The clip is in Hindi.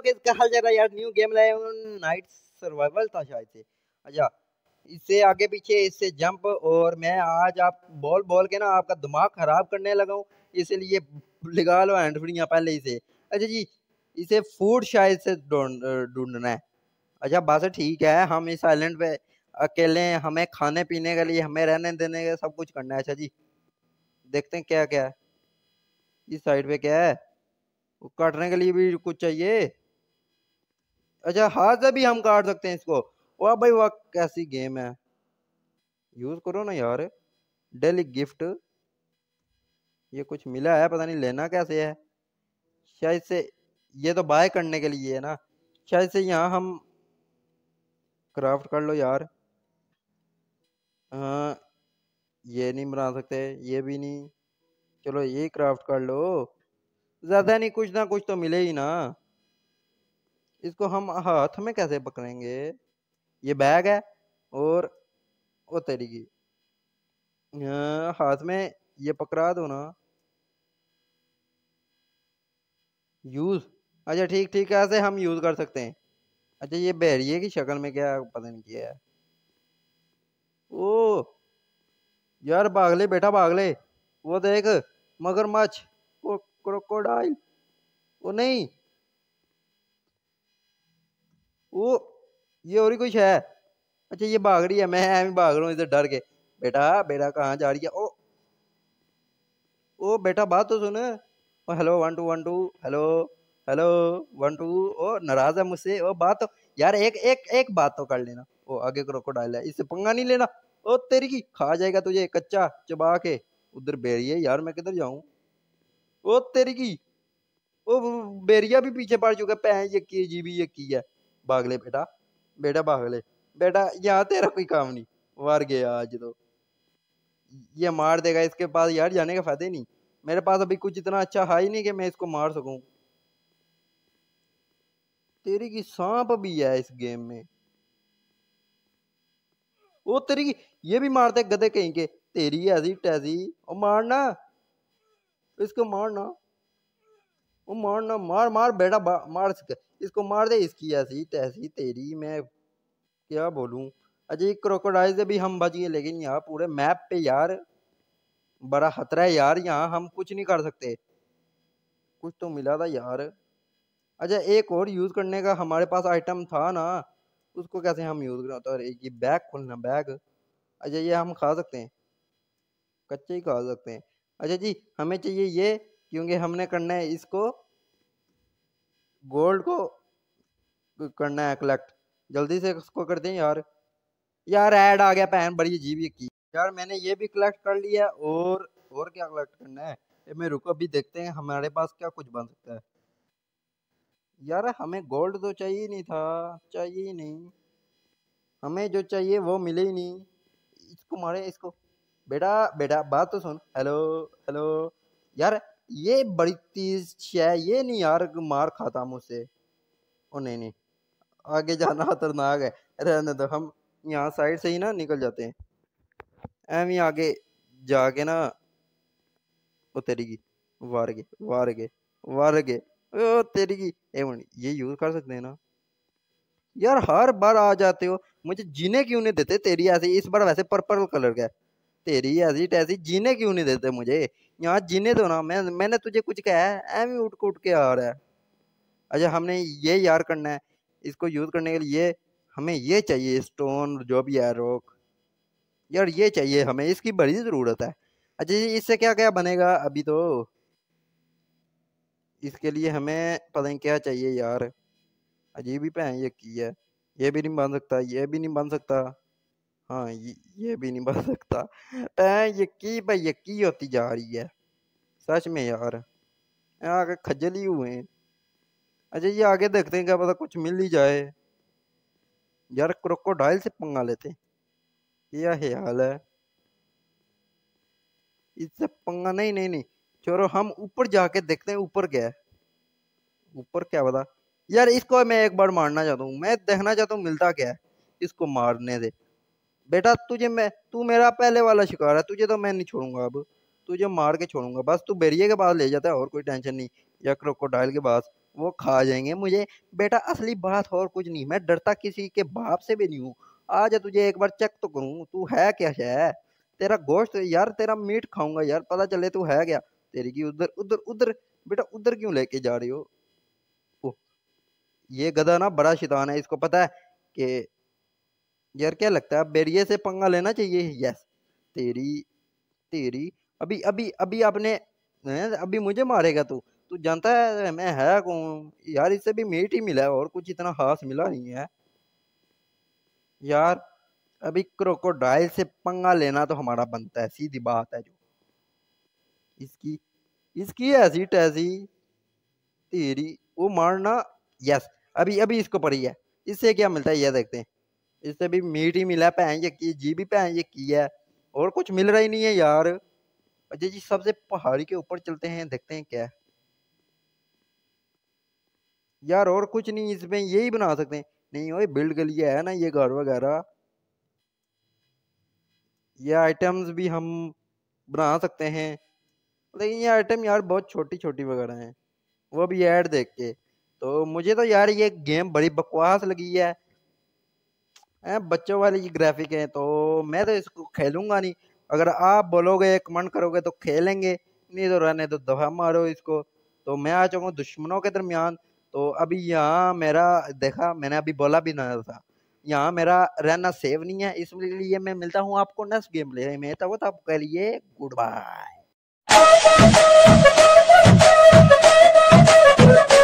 हेलो गाइस क्या हाल चल रहा है यार न्यू गेम लाए नाइट सर्वाइवल था शायद से अच्छा इससे आगे पीछे इससे जंप और मैं आज आप बॉल बॉल के ना आपका दिमाग ख़राब करने लगा हूँ इसलिए लगा लो हैंड फ्री पहले ही से अच्छा जी इसे फूड शायद से ढूंढना है अच्छा बस ठीक है हम इस आइलैंड पे अकेले हमें खाने पीने के लिए हमें रहने देने के सब कुछ करना है अच्छा जी देखते हैं क्या क्या है इस साइड पे क्या है काटने के लिए भी कुछ चाहिए अच्छा हाथ से भी हम काट सकते हैं इसको वाह भाई वाह कैसी गेम है यूज़ करो ना यार डेली गिफ्ट ये कुछ मिला है पता नहीं लेना कैसे है शायद से ये तो बाय करने के लिए है ना शायद से यहाँ हम क्राफ्ट कर लो यार हाँ ये नहीं बना सकते ये भी नहीं चलो ये क्राफ्ट कर लो ज़्यादा नहीं कुछ ना कुछ तो मिले ही ना इसको हम हाथ में कैसे पकड़ेंगे ये बैग है और वो तेरी की हाँ, हाथ में ये पकड़ा दो ना यूज़ अच्छा ठीक ठीक कैसे ऐसे हम यूज़ कर सकते हैं अच्छा ये बैरिए की शक्ल में क्या पता नहीं किया है ओ यार भाग ले बेटा भाग ले वो देख मगरमच्छ क्रोकोडाइल वो नहीं वो ये और ही कुछ है अच्छा ये भाग रही है मैं भी भाग रहा हूँ इधर डर के बेटा बेटा कहाँ जा रही है ओ ओ बेटा बात तो सुन ओ hello one two one two hello hello one two ओ नाराज है मुझसे ओ बात तो यार एक एक एक बात तो कर लेना ओ आगे को डाल इससे पंगा नहीं लेना ओ तेरी की खा जाएगा तुझे कच्चा चबा के उधर बेरी है यार मैं किधर जाऊं ओ तेरी की ओ बेरिया भी पीछे पड़ चुका है पैं यकी जी भी यकी है भाग ले बेटा बेटा भाग ले बेटा यहाँ तेरा कोई काम नहीं वार गया आज तो ये मार देगा इसके पास यार जाने का फायदा नहीं मेरे पास अभी कुछ इतना अच्छा है ही नहीं कि मैं इसको मार सकूं तेरी की सांप भी है इस गेम में वो तेरी की ये भी मारते गधे कहीं के तेरी ऐसी टैसी और मारना इसको मारना वो मारना मार मार बेटा मार सके इसको मार दे इसकी ऐसी तैसी तेरी मैं क्या बोलूँ अजय क्रोकोडाइल से भी हम बच गए लेकिन यहाँ पूरे मैप पे यार बड़ा खतरा है यार यहाँ हम कुछ नहीं कर सकते कुछ तो मिला था यार अच्छा एक और यूज़ करने का हमारे पास आइटम था ना उसको कैसे हम यूज़ करें तो एक ये बैग खोलना बैग अच्छा ये हम खा सकते हैं कच्चे ही खा सकते हैं अच्छा जी हमें चाहिए ये क्योंकि हमने करना है इसको गोल्ड को करना है कलेक्ट जल्दी से उसको कर दें यार यार ऐड आ गया पहन बड़ी अजीब की यार मैंने ये भी कलेक्ट कर लिया और और क्या कलेक्ट करना है मैं रुको अभी देखते हैं हमारे पास क्या कुछ बन सकता है यार हमें गोल्ड तो चाहिए नहीं था चाहिए ही नहीं हमें जो चाहिए वो मिले ही नहीं इसको मारे इसको बेटा बेटा बात तो सुन हेलो हेलो यार ये बड़ी तीज है ये नहीं यार मार खाता मुझसे ओ नहीं नहीं आगे जाना खतरनाक है रहने दो तो हम यहाँ साइड से ही ना निकल जाते हैं एम ही आगे जाके ना वो तेरी की वार गए वार गए वार गए ओ तेरी की एवं ये यूज़ कर सकते हैं ना यार हर बार आ जाते हो मुझे जीने क्यों नहीं देते तेरी ऐसे इस बार वैसे पर्पल कलर का है तेरी ऐसी टैसी जीने क्यों नहीं देते मुझे यहाँ जीने दो ना मैं मैंने तुझे कुछ कहा है एम ही उठ उठ के आ रहा है अच्छा हमने ये यार करना है इसको यूज़ करने के लिए हमें ये चाहिए स्टोन जो भी है रोक यार ये चाहिए हमें इसकी बड़ी ज़रूरत है अच्छा जी इससे क्या क्या बनेगा अभी तो इसके लिए हमें पता नहीं क्या चाहिए यार अजीब ही पहन ये की है ये भी नहीं बन सकता ये भी नहीं बन सकता हाँ ये, ये भी नहीं बन सकता तय यकी भाई यकी होती जा रही है सच में यार आगे खजल ही हुए हैं अच्छा ये आगे देखते हैं क्या पता कुछ मिल ही जाए यार क्रोकोडाइल से पंगा लेते क्या ख्याल हाल है इससे पंगा नहीं नहीं नहीं चलो हम ऊपर जाके देखते हैं ऊपर क्या है ऊपर क्या पता यार इसको मैं एक बार मारना चाहता हूँ मैं देखना चाहता हूँ मिलता क्या है इसको मारने से बेटा तुझे मैं तू मेरा पहले वाला शिकार है तुझे तो मैं नहीं छोड़ूंगा अब तुझे मार के छोड़ूंगा बस तू बेरिए के पास ले जाता है और कोई टेंशन नहीं या क्रोकोडाइल के पास वो खा जाएंगे मुझे बेटा असली बात और कुछ नहीं मैं डरता किसी के बाप से भी नहीं हूँ आज तुझे एक बार चेक तो करूँ तू है क्या है तेरा गोश्त यार तेरा मीट खाऊंगा यार पता चले तू है क्या तेरी की उधर उधर उधर बेटा उधर क्यों लेके जा रही हो ओ, ये गधा ना बड़ा शैतान है इसको पता है कि यार क्या लगता है बेरिए से पंगा लेना चाहिए यस तेरी तेरी अभी अभी अभी आपने अभी मुझे मारेगा तू तू जानता है मैं है कौन यार इससे भी मीट ही मिला है और कुछ इतना हास मिला नहीं है यार अभी क्रोकोडाइल से पंगा लेना तो हमारा बनता है सीधी बात है जो इसकी इसकी ऐसी टैसी तेरी वो मारना यस अभी अभी इसको पड़ी है इससे क्या मिलता है यह देखते हैं इससे भी मीट ही मिला भैन ये की जी भी भैन ये की है और कुछ मिल रहा ही नहीं है यार अजय जी सबसे पहाड़ी के ऊपर चलते हैं देखते हैं क्या यार और कुछ नहीं इसमें यही बना सकते हैं नहीं वही बिल्ड गलिया है ना ये घर वगैरह ये आइटम्स भी हम बना सकते हैं लेकिन ये आइटम यार बहुत छोटी छोटी वगैरह हैं वो भी ऐड देख के तो मुझे तो यार ये गेम बड़ी बकवास लगी है बच्चों वाली ग्राफिक है तो मैं तो इसको खेलूंगा नहीं अगर आप बोलोगे कमेंट करोगे तो खेलेंगे नहीं तो रहने तो दफा मारो इसको तो मैं आ चुका हूँ दुश्मनों के दरमियान तो अभी यहाँ मेरा देखा मैंने अभी बोला भी नहीं था यहाँ मेरा रहना सेव नहीं है इसलिए मैं मिलता हूँ आपको नेक्स्ट गेम प्ले में तब तक के लिए गुड बाय